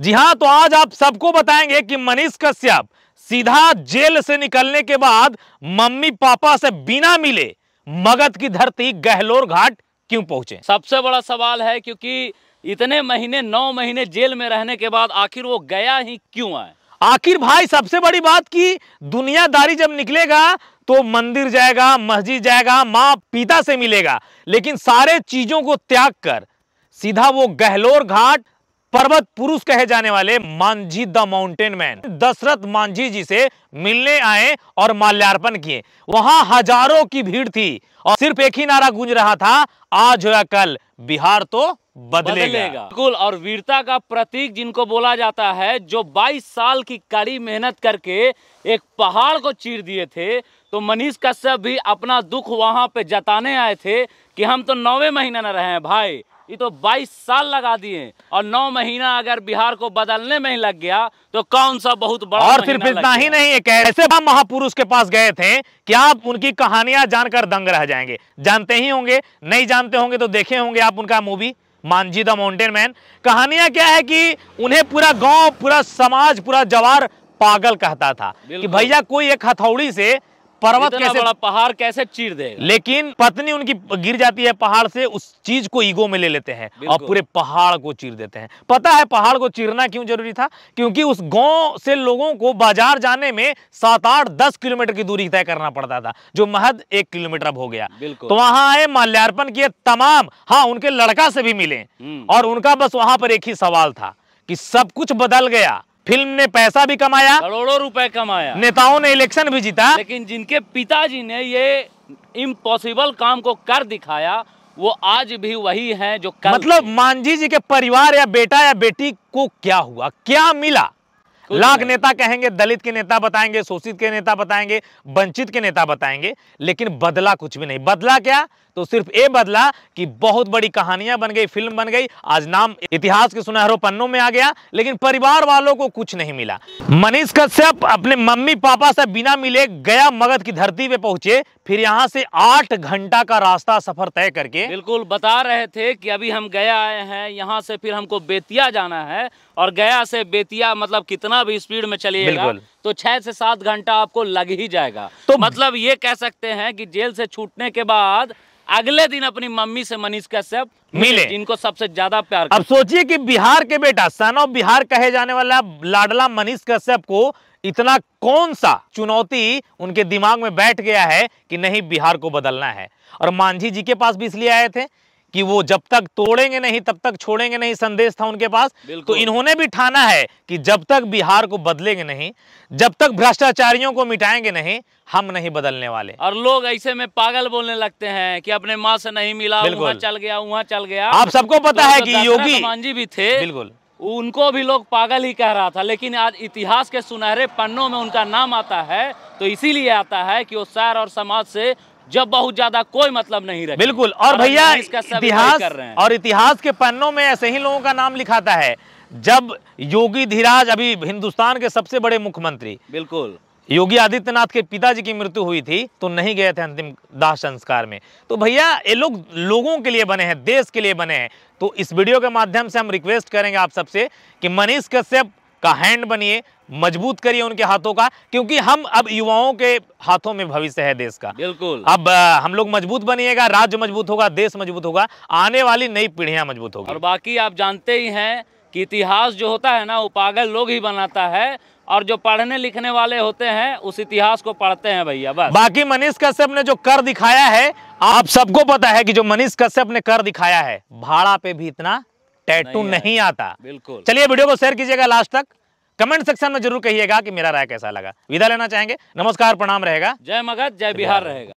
जी हां तो आज आप सबको बताएंगे कि मनीष कश्यप सीधा जेल से निकलने के बाद मम्मी पापा से बिना मिले मगध की धरती गहलोर घाट क्यों पहुंचे सबसे बड़ा सवाल है क्योंकि इतने महीने नौ महीने जेल में रहने के बाद आखिर वो गया ही क्यों आए आखिर भाई सबसे बड़ी बात की दुनियादारी जब निकलेगा तो मंदिर जाएगा मस्जिद जाएगा माँ पिता से मिलेगा लेकिन सारे चीजों को त्याग कर सीधा वो गहलोर घाट पर्वत पुरुष कहे जाने वाले Manjhi the mountain man Dashrath Manjhi ji से मिलने आए और माल्यार्पण किए वहां हजारों की भीड़ थी और सिर्फ एक ही नारा गूंज रहा था आज या कल बिहार तो बदलेगा, बिल्कुल और वीरता का प्रतीक जिनको बोला जाता है जो 22 साल की कड़ी मेहनत करके एक पहाड़ को चीर दिए थे तो मनीष कश्यप भी अपना दुख वहां पे जताने आए थे कि हम तो नौवे महीना न रहे हैं भाई ये तो 22 साल लगा दिए और 9 महीना अगर बिहार को बदलने में ही लग गया तो कौन सा बहुत बड़ा और सिर्फ इतना ही नहीं एक ऐसे महापुरुष के पास गए थे कि आप उनकी कहानियां जानकर दंग रह जाएंगे जानते ही होंगे नहीं जानते होंगे तो देखे होंगे आप उनका movie Manjhi the mountain man कहानियां क्या है कि उन्हें पूरा गांव पूरा समाज पूरा जवार पागल कहता था कि भैया कोई एक हथौड़ी से पर्वत कैसे बड़ा पहाड़ कैसे चीर दे लेकिन पत्नी उनकी गिर जाती है पहाड़ से उस चीज को ईगो में ले लेते हैं और पूरे पहाड़ को चीर देते हैं पता है पहाड़ को चीरना क्यों जरूरी था क्योंकि उस गांव से लोगों को बाजार जाने में सात आठ दस किलोमीटर की दूरी तय करना पड़ता था जो महद एक किलोमीटर अब हो गया तो वहां आए माल्यार्पण किए तमाम हाँ उनके लड़का से भी मिले हम्म। और उनका बस वहां पर एक ही सवाल था कि सब कुछ बदल गया फिल्म ने पैसा भी कमाया करोड़ों रुपए कमाया नेताओं ने इलेक्शन भी जीता लेकिन जिनके पिताजी ने ये इम्पॉसिबल काम को कर दिखाया वो आज भी वही हैं जो कल मतलब मांझी जी के परिवार या बेटा या बेटी को क्या हुआ क्या मिला लाख नेता कहेंगे दलित के नेता बताएंगे शोषित के नेता बताएंगे वंचित के नेता बताएंगे लेकिन बदला कुछ भी नहीं बदला क्या तो सिर्फ ये बदला कि बहुत बड़ी कहानियां बन गई फिल्म बन गई आज नाम इतिहास के सुनहरों पन्नों में आ गया लेकिन परिवार वालों को कुछ नहीं मिला मनीष कश्यप अपने मम्मी पापा से बिना मिले गया मगध की धरती पे पहुंचे फिर यहाँ से आठ घंटा का रास्ता सफर तय करके बिल्कुल बता रहे थे कि अभी हम गया आए हैं यहाँ से फिर हमको बेतिया जाना है और गया से बेतिया मतलब कितना भी स्पीड में चलिएगा तो छह से सात घंटा आपको लग ही जाएगा तो मतलब ये कह सकते हैं कि जेल से छूटने के बाद अगले दिन अपनी मम्मी से मनीष कश्यप मिले जिनको सबसे ज्यादा प्यार अब सोचिए कि बिहार के बेटा सन ऑफ बिहार कहे जाने वाला लाडला मनीष कश्यप को इतना कौन सा चुनौती उनके दिमाग में बैठ गया है कि नहीं बिहार को बदलना है और मांझी जी के पास भी इसलिए आए थे कि वो जब तक तोड़ेंगे नहीं तब तक छोड़ेंगे नहीं संदेश था उनके पास तो इन्होंने भी ठाना है कि जब तक बिहार को बदलेंगे नहीं जब तक भ्रष्टाचारियों को मिटाएंगे नहीं हम नहीं बदलने वाले और लोग ऐसे में पागल बोलने लगते हैं कि अपने माँ से नहीं मिला वहाँ चल गया वहाँ चल गया आप सबको तो पता तो है की योगी मांझी भी थे बिल्कुल उनको भी लोग पागल ही कह रहा था लेकिन आज इतिहास के सुनहरे पन्नों में उनका नाम आता है तो इसीलिए आता है कि वो शहर और समाज से जब बहुत ज्यादा कोई मतलब नहीं रहे बिल्कुल और भैया इतिहास कर रहे हैं और इतिहास के पन्नों में ऐसे ही लोगों का नाम लिखाता है जब योगी धीराज अभी हिंदुस्तान के सबसे बड़े मुख्यमंत्री बिल्कुल योगी आदित्यनाथ के पिताजी की मृत्यु हुई थी तो नहीं गए थे अंतिम दाह संस्कार में तो भैया ये लोग लोगों के लिए बने हैं देश के लिए बने हैं तो इस वीडियो के माध्यम से हम रिक्वेस्ट करेंगे आप सबसे कि मनीष कश्यप का हैंड बनिए मजबूत करिए उनके हाथों का क्योंकि हम अब युवाओं के हाथों में भविष्य है देश का बिल्कुल अब हम लोग मजबूत बनिएगा राज्य मजबूत होगा देश मजबूत होगा आने वाली नई पीढ़ियां मजबूत होगी और बाकी आप जानते ही हैं कि इतिहास जो होता है ना वो पागल लोग ही बनाता है और जो पढ़ने लिखने वाले होते हैं उस इतिहास को पढ़ते हैं भैया बस बाकी मनीष कश्यप ने जो कर दिखाया है आप सबको पता है कि जो मनीष कश्यप ने कर दिखाया है भाड़ा पे भी इतना टैटू नहीं, नहीं आता बिल्कुल चलिए वीडियो को शेयर कीजिएगा लास्ट तक कमेंट सेक्शन में जरूर कहिएगा कि मेरा राय कैसा लगा विदा लेना चाहेंगे नमस्कार प्रणाम रहेगा जय मगध जय बिहार रहेगा